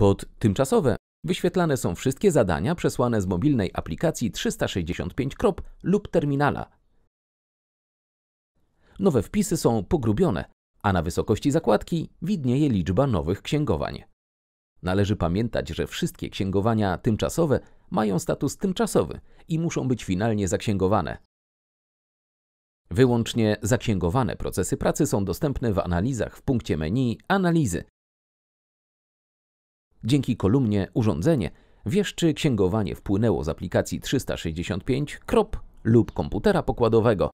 Pod tymczasowe wyświetlane są wszystkie zadania przesłane z mobilnej aplikacji 365 krop lub terminala. Nowe wpisy są pogrubione, a na wysokości zakładki widnieje liczba nowych księgowań. Należy pamiętać, że wszystkie księgowania tymczasowe mają status tymczasowy i muszą być finalnie zaksięgowane. Wyłącznie zaksięgowane procesy pracy są dostępne w analizach w punkcie menu Analizy Dzięki kolumnie Urządzenie wiesz, czy księgowanie wpłynęło z aplikacji 365 krop lub komputera pokładowego